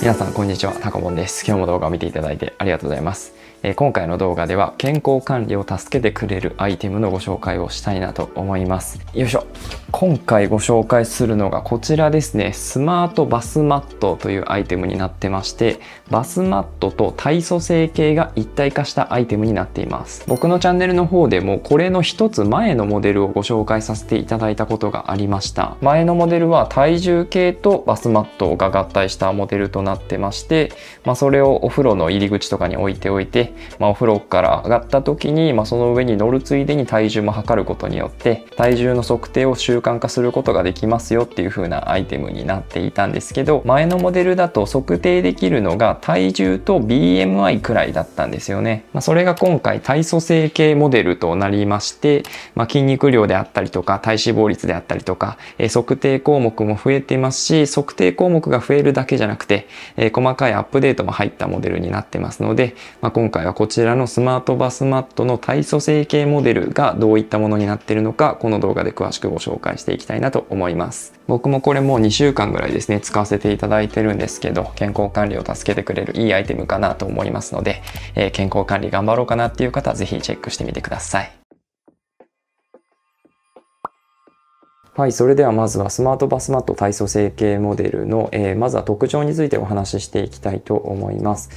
皆さんこんにちは、タコボンです。今日も動画を見ていただいてありがとうございます。え今回の動画では健康管理を助けてくれるアイテムのご紹介をしたいなと思いますよいしょ今回ご紹介するのがこちらですねスマートバスマットというアイテムになってましてバスマットと体組成計が一体化したアイテムになっています僕のチャンネルの方でもこれの一つ前のモデルをご紹介させていただいたことがありました前のモデルは体重計とバスマットが合体したモデルとなってまして、まあ、それをお風呂の入り口とかに置いておいてまあ、お風呂から上がった時に、まあ、その上に乗るついでに体重も測ることによって体重の測定を習慣化することができますよっていう風なアイテムになっていたんですけど前のモデルだと測定できるのが体重と BMI くらいだったんですよね、まあ、それが今回体組成系モデルとなりまして、ま筋肉量であったりとか体脂肪率であったりとか、え測定項目も増えてますし測定項目が増えるだけじゃなくて、え細かいアップデートも入ったモデルになってますので、ま今回回はこちらのスマートバスマットの体組成形モデルがどういったものになっているのか、この動画で詳しくご紹介していきたいなと思います。僕もこれもう2週間ぐらいですね、使わせていただいてるんですけど、健康管理を助けてくれるいいアイテムかなと思いますので、えー、健康管理頑張ろうかなっていう方はぜひチェックしてみてください。はい、それではまずはスマートバスマット体組成形モデルの、えー、まずは特徴についてお話ししていきたいと思います。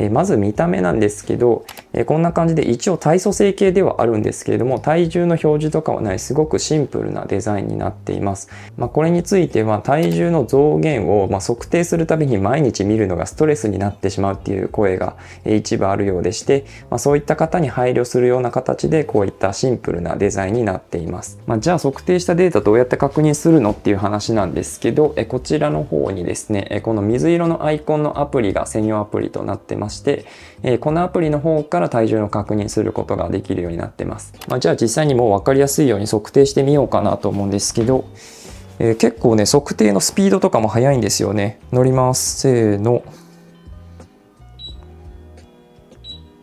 えまず見た目なんですけど、えこんな感じで一応体組成計ではあるんですけれども、体重の表示とかはないすごくシンプルなデザインになっています。まあ、これについては体重の増減をま測定するたびに毎日見るのがストレスになってしまうっていう声が一部あるようでして、まあ、そういった方に配慮するような形でこういったシンプルなデザインになっています。まあ、じゃあ測定したデータどうやって確認するのっていう話なんですけど、えこちらの方にですね、この水色のアイコンのアプリが専用アプリとなってます。まして、えこのアプリの方から体重の確認することができるようになってます。まあ、じゃあ実際にもう分かりやすいように測定してみようかなと思うんですけど、えー、結構ね、測定のスピードとかも速いんですよね。乗ります。せーの。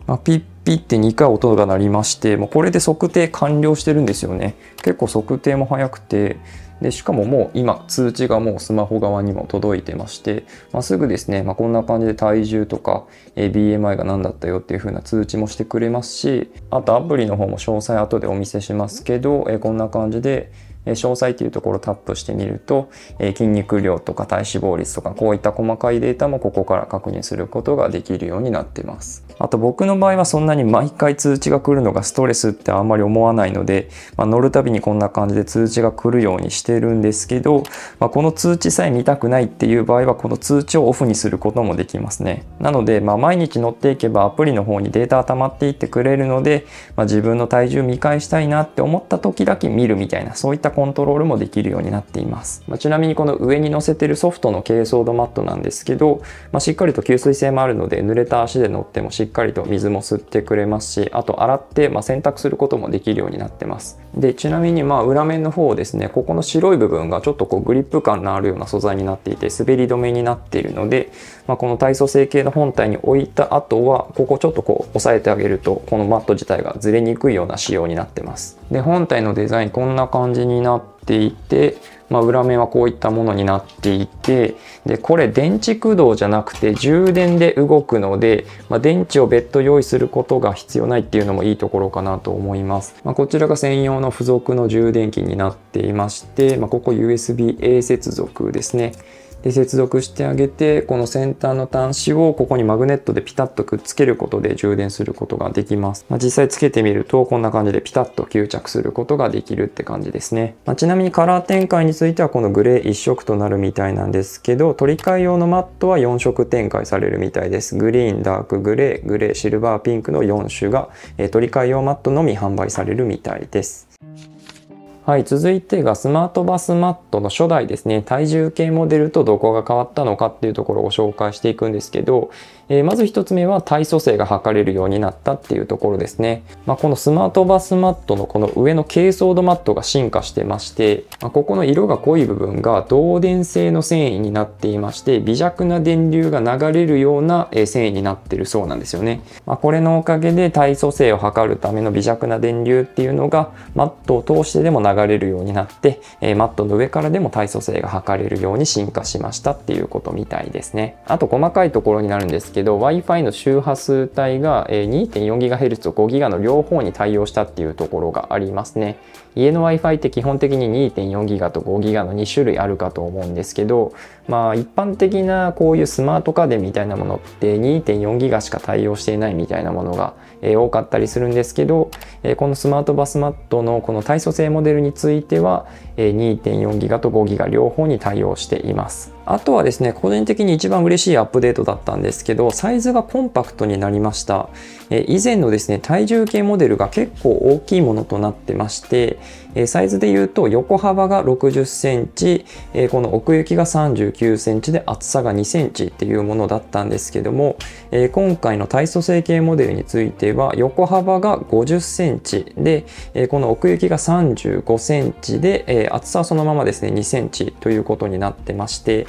まあ、ピッピッて2回音が鳴りまして、もうこれで測定完了してるんですよね。結構測定も速くて、でしかももう今通知がもうスマホ側にも届いてまして、まあ、すぐですね、まあ、こんな感じで体重とか、え BMI が何だったよっていう風な通知もしてくれますしあとアプリの方も詳細後でお見せしますけど、えこんな感じで詳細っていうところをタップしてみると、え筋肉量とか体脂肪率とかこういった細かいデータもここから確認することができるようになってます。あと僕の場合はそんなに毎回通知が来るのがストレスってあんまり思わないので、まあ、乗るたびにこんな感じで通知が来るようにしてるんですけど、まあ、この通知さえ見たくないっていう場合はこの通知をオフにすることもできますね。なので、まあ、毎日乗っていけばアプリの方にデータ溜まっていってくれるので、まあ、自分の体重見返したいなって思った時だけ見るみたいなそういったコントロールもできるようになっています。まあ、ちなみにこの上に乗せてるソフトの珪藻土マットなんですけど、まあ、しっかりと吸水性もあるので濡れた足で乗ってもしっっかりと水も吸ってくれますしあと洗って、まあ、洗濯することもできるようになってますでちなみにまあ裏面の方ですねここの白い部分がちょっとこうグリップ感のあるような素材になっていて滑り止めになっているので、まあ、この体組成形の本体に置いた後はここちょっとこう押さえてあげるとこのマット自体がずれにくいような仕様になってますで本体のデザインこんな感じになってていて、まあ、裏面はこういったものになっていてでこれ電池駆動じゃなくて充電で動くので、まあ、電池を別途用意することが必要ないっていうのもいいところかなと思います、まあ、こちらが専用の付属の充電器になっていまして、まここ USB-A 接続ですねで接続してあげてこの先端の端子をここにマグネットでピタッとくっつけることで充電することができます、まあ、実際つけてみるとこんな感じでピタッと吸着することができるって感じですね、まあ、ちなみにカラー展開についてはこのグレー1色となるみたいなんですけど取り替え用のマットは4色展開されるみたいですグリーンダークグレーグレーシルバーピンクの4種が、え取り替え用マットのみ販売されるみたいですはい、続いてがスマートバスマットの初代ですね、体重計モデルとどこが変わったのかっていうところをご紹介していくんですけど、えー、まず1つ目は体組成が測れるようになったっていうところですね。まあ、このスマートバスマットのこの上の珪藻土マットが進化してまして、まあ、ここの色が濃い部分が導電性の繊維になっていまして、微弱な電流が流れるような繊維になってるそうなんですよね。まあ、これのおかげで体組成を測るための微弱な電流っていうのがマットを通してでも流れるようになって、えー、マットの上からでも体組成が測れるように進化しましたっていうことみたいですね。あと細かいところになるんですけど Wi-Fi の周波数帯が 2.4GHz と 5GB の両方に対応したっていうところがありますね家の Wi-Fi って基本的に2 4 g z と5 g z の2種類あるかと思うんですけどまあ一般的なこういうスマート家電みたいなものって2 4 g z しか対応していないみたいなものが多かったりするんですけどこのスマートバスマットのこの体組性モデルについては2 4 g z と5 g z 両方に対応していますあとはですね、個人的に一番嬉しいアップデートだったんですけど、サイズがコンパクトになりました。え以前のですね、体重計モデルが結構大きいものとなってまして、えサイズで言うと横幅が60センチ、えこの奥行きが39センチで厚さが2センチっていうものだったんですけども、え今回の体組成計モデルについては、横幅が50センチで、えこの奥行きが35センチで、え厚さはそのままですね、2センチということになってまして、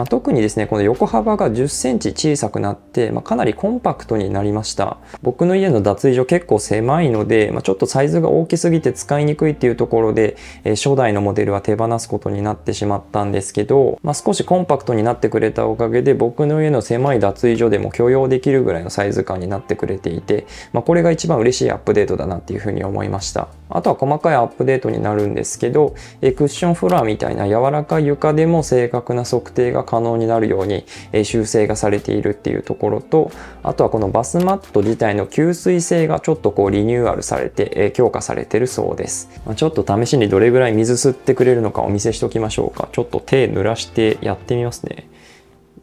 まあ、特にですね、この横幅が10 c ンチ小さくなって、まあ、かなりコンパクトになりました。僕の家の脱衣所結構狭いので、まあ、ちょっとサイズが大きすぎて使いにくいっていうところで、えー、初代のモデルは手放すことになってしまったんですけど、まあ、少しコンパクトになってくれたおかげで、僕の家の狭い脱衣所でも許容できるぐらいのサイズ感になってくれていて、まあ、これが一番嬉しいアップデートだなっていうふうに思いました。あとは細かいアップデートになるんですけど、えクッションフロアみたいな柔らかい床でも正確な測定が可能になるように、え修正がされているっていうところと、あとはこのバスマット自体の吸水性がちょっとこうリニューアルされて、え強化されてるそうです。まちょっと試しにどれぐらい水吸ってくれるのかお見せしておきましょうか。ちょっと手濡らしてやってみますね。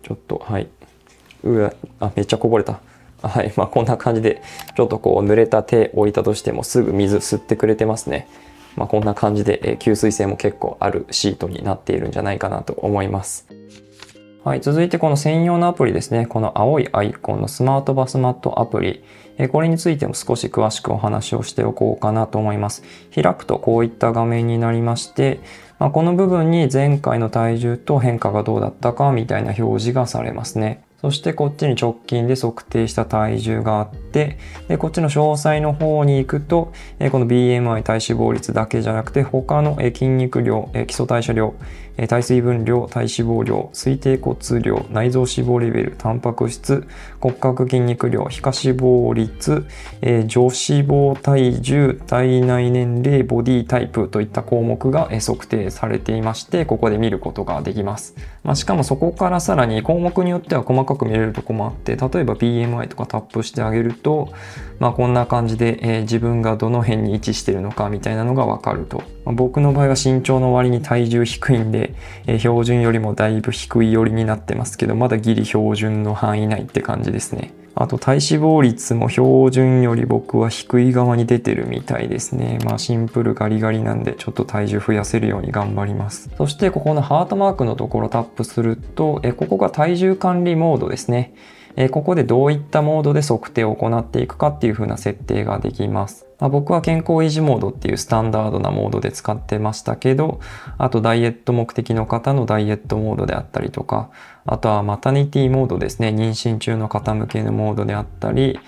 ちょっと、はい。うわ、あ、めっちゃこぼれた。はい。まあ、こんな感じで、ちょっとこう、濡れた手置いたとしてもすぐ水吸ってくれてますね。まあ、こんな感じで、え吸水性も結構あるシートになっているんじゃないかなと思います。はい、続いてこの専用のアプリですね。この青いアイコンのスマートバスマットアプリ。これについても少し詳しくお話をしておこうかなと思います。開くとこういった画面になりまして、まあ、この部分に前回の体重と変化がどうだったかみたいな表示がされますね。そしてこっちに直近で測定した体重があって、でこっちの詳細の方に行くと、この BMI 体脂肪率だけじゃなくて、他の筋肉量、基礎代謝量、体水分量、体脂肪量、推定骨量、内臓脂肪レベル、タンパク質、骨格筋肉量、皮下脂肪率、えー、上脂肪体重、体内年齢、ボディタイプといった項目が測定されていまして、ここで見ることができます。まあ、しかもそこからさらに項目によっては細かく見れるとこもあって、例えば BMI とかタップしてあげると、まあ、こんな感じで、えー、自分がどの辺に位置してるのかみたいなのがわかると。まあ、僕の場合は身長の割に体重低いんで、え標準よりもだいぶ低い寄りになってますけど、まだギリ標準の範囲内って感じですね。あと体脂肪率も標準より僕は低い側に出てるみたいですね。まあシンプルガリガリなんでちょっと体重増やせるように頑張ります。そしてここのハートマークのところタップすると、えここが体重管理モードですね。えここでどういったモードで測定を行っていくかっていう風な設定ができます。まあ、僕は健康維持モードっていうスタンダードなモードで使ってましたけど、あとダイエット目的の方のダイエットモードであったりとか、あとはマタニティモードですね、妊娠中の方向けのモードであったり、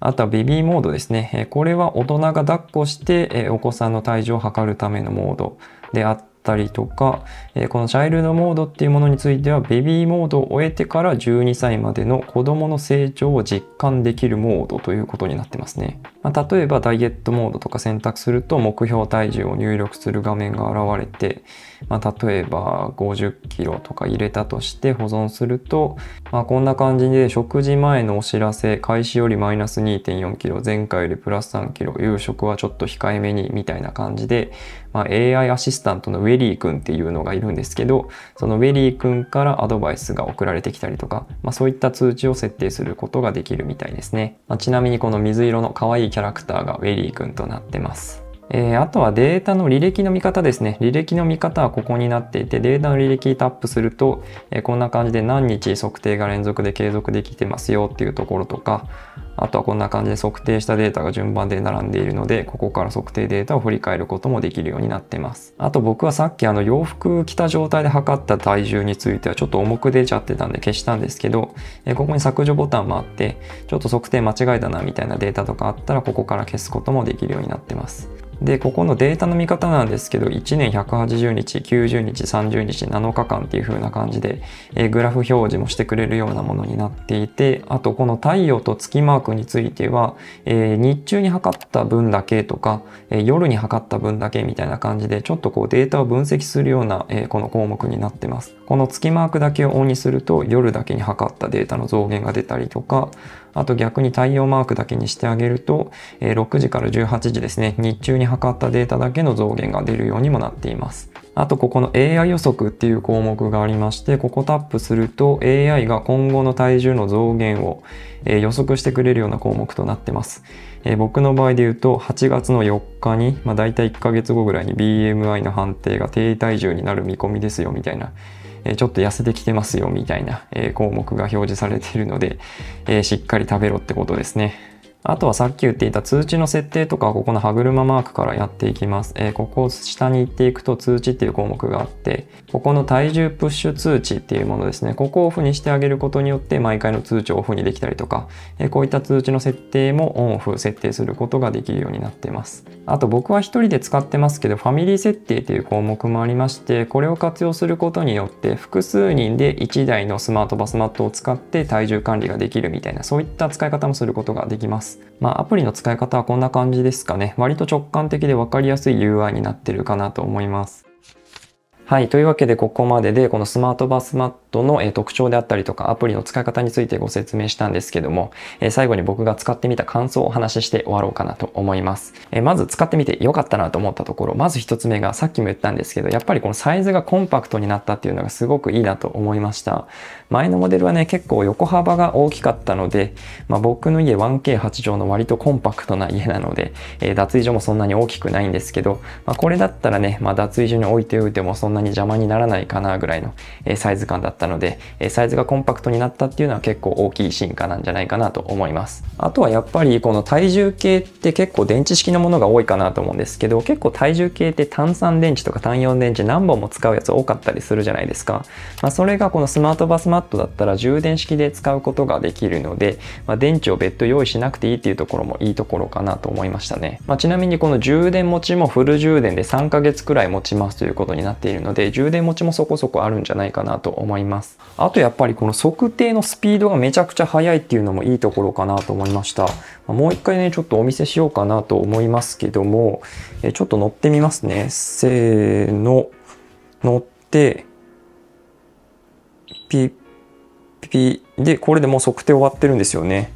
あとはベビーモードですね。これは大人が抱っこしてお子さんの体重を測るためのモードであったりったりとか、えこのチャイルドモードっていうものについては、ベビーモードを終えてから12歳までの子供の成長を実感できるモードということになってますね。まあ、例えば、ダイエットモードとか選択すると、目標体重を入力する画面が現れて、まあ、例えば50キロとか入れたとして保存すると、まあ、こんな感じで食事前のお知らせ、開始よりマイナス2 4キロ前回よりプラス3キロ夕食はちょっと控えめにみたいな感じでまあ、AI アシスタントのウェリー君っていうのがいるんですけど、そのウェリー君からアドバイスが送られてきたりとか、まあ、そういった通知を設定することができるみたいですね。まあ、ちなみにこの水色の可愛いキャラクターがウェリー君となってます。えー、あとはデータの履歴の見方ですね。履歴の見方はここになっていて、データの履歴タップすると、えー、こんな感じで何日測定が連続で継続できてますよっていうところとか、あとはこんな感じで測定したデータが順番で並んでいるので、ここから測定データを振り返ることもできるようになってます。あと僕はさっきあの洋服着た状態で測った体重についてはちょっと重く出ちゃってたんで消したんですけど、えここに削除ボタンもあって、ちょっと測定間違えたなみたいなデータとかあったらここから消すこともできるようになってます。でここのデータの見方なんですけど1年180日90日30日7日間っていう風な感じで、えグラフ表示もしてくれるようなものになっていてあとこの太陽と月マークについては、え日中に測った分だけとか、え夜に測った分だけみたいな感じでちょっとこうデータを分析するような、えこの項目になってますこの月マークだけをオンにすると夜だけに測ったデータの増減が出たりとかあと逆に太陽マークだけにしてあげると、6時から18時ですね、日中に測ったデータだけの増減が出るようにもなっています。あとここの AI 予測っていう項目がありまして、ここタップすると AI が今後の体重の増減を予測してくれるような項目となってます。僕の場合で言うと8月の4日に、まあ、大体1ヶ月後ぐらいに BMI の判定が低体重になる見込みですよみたいなちょっと痩せてきてますよみたいな、項目が表示されているので、しっかり食べろってことですね。あとはさっき言っていた通知の設定とかここの歯車マークからやっていきます。えー、ここを下に行っていくと通知っていう項目があって、ここの体重プッシュ通知っていうものですね。ここをオフにしてあげることによって毎回の通知をオフにできたりとか、えー、こういった通知の設定もオンオフ設定することができるようになっています。あと僕は一人で使ってますけど、ファミリー設定という項目もありまして、これを活用することによって複数人で1台のスマートバスマットを使って体重管理ができるみたいな、そういった使い方もすることができます。。まあ、アプリの使い方はこんな感じですかね。割と直感的で分かりやすい UI になってるかなと思います。はい。というわけで、ここまでで、このスマートバスマットの特徴であったりとか、アプリの使い方についてご説明したんですけども、最後に僕が使ってみた感想をお話しして終わろうかなと思います。まず使ってみて良かったなと思ったところ、まず一つ目が、さっきも言ったんですけど、やっぱりこのサイズがコンパクトになったっていうのがすごくいいなと思いました。前のモデルはね、結構横幅が大きかったので、まあ、僕の家 1K8 畳の割とコンパクトな家なので、脱衣所もそんなに大きくないんですけど、まあ、これだったらね、まあ、脱衣所に置いておいてもそんなんなに邪魔にならないかなぐらいの、えサイズ感だったので、えサイズがコンパクトになったっていうのは結構大きい進化なんじゃないかなと思います。あとはやっぱりこの体重計って結構電池式のものが多いかなと思うんですけど、結構体重計って単3電池とか単4電池何本も使うやつ多かったりするじゃないですか。まあ、それがこのスマートバスマットだったら充電式で使うことができるので、まあ、電池を別途用意しなくていいっていうところもいいところかなと思いましたね。まあ、ちなみにこの充電持ちもフル充電で3ヶ月くらい持ちますということになっているので充電持ちもそこそこあるんじゃないかなと思いますあとやっぱりこの測定のスピードがめちゃくちゃ速いっていうのもいいところかなと思いましたもう一回ねちょっとお見せしようかなと思いますけどもちょっと乗ってみますねせーの乗ってピッピッでこれでもう測定終わってるんですよね、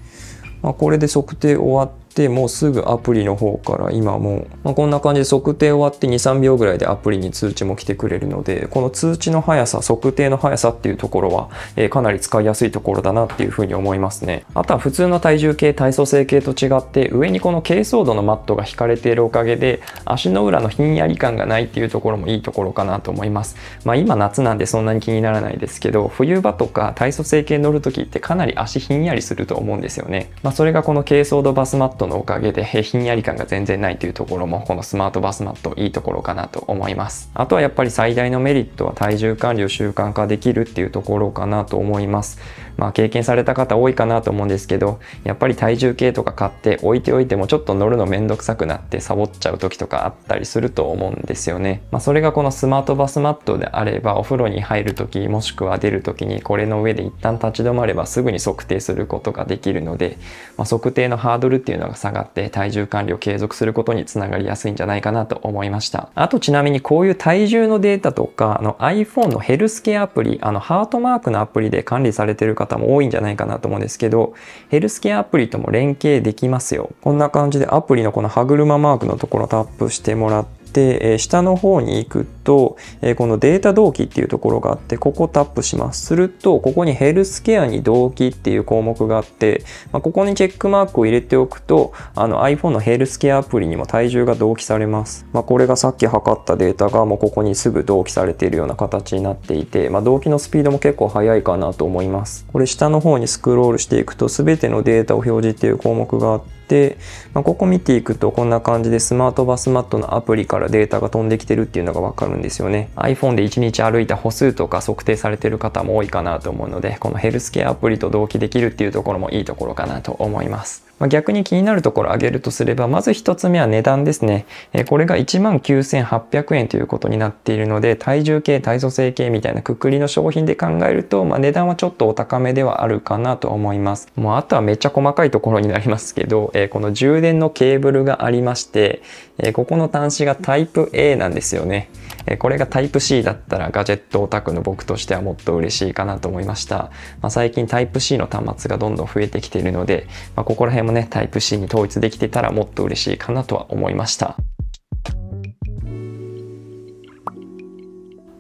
まあ、これで測定終わってしてもうすぐアプリの方から今もう、まあ、こんな感じで測定終わって23秒ぐらいでアプリに通知も来てくれるのでこの通知の速さ測定の速さっていうところは、えー、かなり使いやすいところだなっていうふうに思いますねあとは普通の体重計体組成計と違って上にこの珪藻土のマットが引かれているおかげで足の裏のひんやり感がないっていうところもいいところかなと思いますまあ今夏なんでそんなに気にならないですけど冬場とか体組成計乗る時ってかなり足ひんやりすると思うんですよね、まあ、それがこの珪藻土バスマットのおかげでひんやり感が全然ないというところもこのスマートバスマットいいところかなと思いますあとはやっぱり最大のメリットは体重管理を習慣化できるっていうところかなと思いますまあ、経験された方多いかなと思うんですけどやっぱり体重計とか買って置いておいてもちょっと乗るのめんどくさくなってサボっちゃう時とかあったりすると思うんですよね、まあ、それがこのスマートバスマットであればお風呂に入る時もしくは出る時にこれの上で一旦立ち止まればすぐに測定することができるので、まあ、測定のハードルっていうのが下がって体重管理を継続することにつながりやすいんじゃないかなと思いましたあとちなみにこういう体重のデータとかあの iPhone のヘルスケアアプリあのハートマークのアプリで管理されてる方方も多いんじゃないかなと思うんですけど、ヘルスケアアプリとも連携できますよ。こんな感じでアプリのこの歯車マークのところタップしてもらって、え下の方に行くと、えこのデータ同期っていうところがあって、ここをタップします。すると、ここにヘルスケアに同期っていう項目があって、まあ、ここにチェックマークを入れておくと、あの iPhone のヘルスケアアプリにも体重が同期されます。まあ、これがさっき測ったデータがもうここにすぐ同期されているような形になっていて、まあ、同期のスピードも結構速いかなと思います。これ下の方にスクロールしていくと、全てのデータを表示っていう項目があって、で、まあ、ここ見ていくとこんな感じでスマートバスマットのアプリからデータが飛んできてるっていうのが分かるんんですよね。iPhone で1日歩いた歩数とか測定されてる方も多いかなと思うので、このヘルスケアアプリと同期できるっていうところもいいところかなと思います。まあ、逆に気になるところ挙げるとすれば、まず1つ目は値段ですね。えこれが19,800円ということになっているので、体重計、体組成計みたいなくくりの商品で考えると、まあ、値段はちょっとお高めではあるかなと思います。もうあとはめっちゃ細かいところになりますけど、えこの充電のケーブルがありまして、えここの端子がタイプ A なんですよね。えこれがタイプ C だったらガジェットオタクの僕としてはもっと嬉しいかなと思いました。まあ、最近タイプ C の端末がどんどん増えてきているので、まあ、ここら辺もね、Type-C に統一できてたらもっと嬉しいかなとは思いました。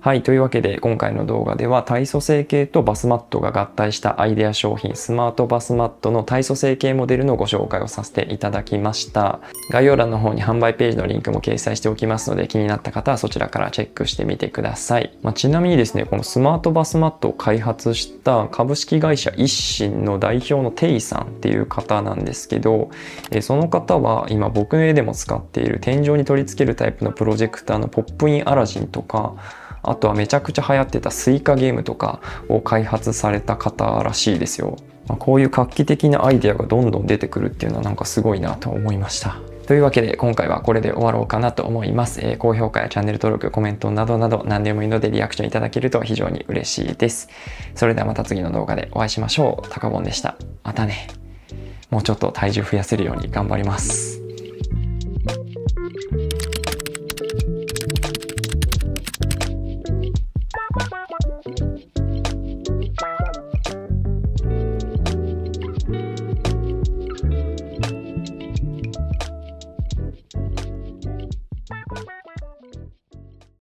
はい。というわけで、今回の動画では、体組成計とバスマットが合体したアイデア商品、スマートバスマットの体組成計モデルのご紹介をさせていただきました。概要欄の方に販売ページのリンクも掲載しておきますので、気になった方はそちらからチェックしてみてください。まあ、ちなみにですね、このスマートバスマットを開発した株式会社一心の代表のテイさんっていう方なんですけど、えその方は今僕の絵でも使っている天井に取り付けるタイプのプロジェクターのポップインアラジンとか、あとはめちゃくちゃ流行ってたスイカゲームとかを開発された方らしいですよ。まこういう画期的なアイデアがどんどん出てくるっていうのはなんかすごいなと思いました。というわけで今回はこれで終わろうかなと思います、えー、高評価やチャンネル登録、コメントなどなど何でもいいのでリアクションいただけると非常に嬉しいです。それではまた次の動画でお会いしましょう。タカボンでした。またね。もうちょっと体重増やせるように頑張ります。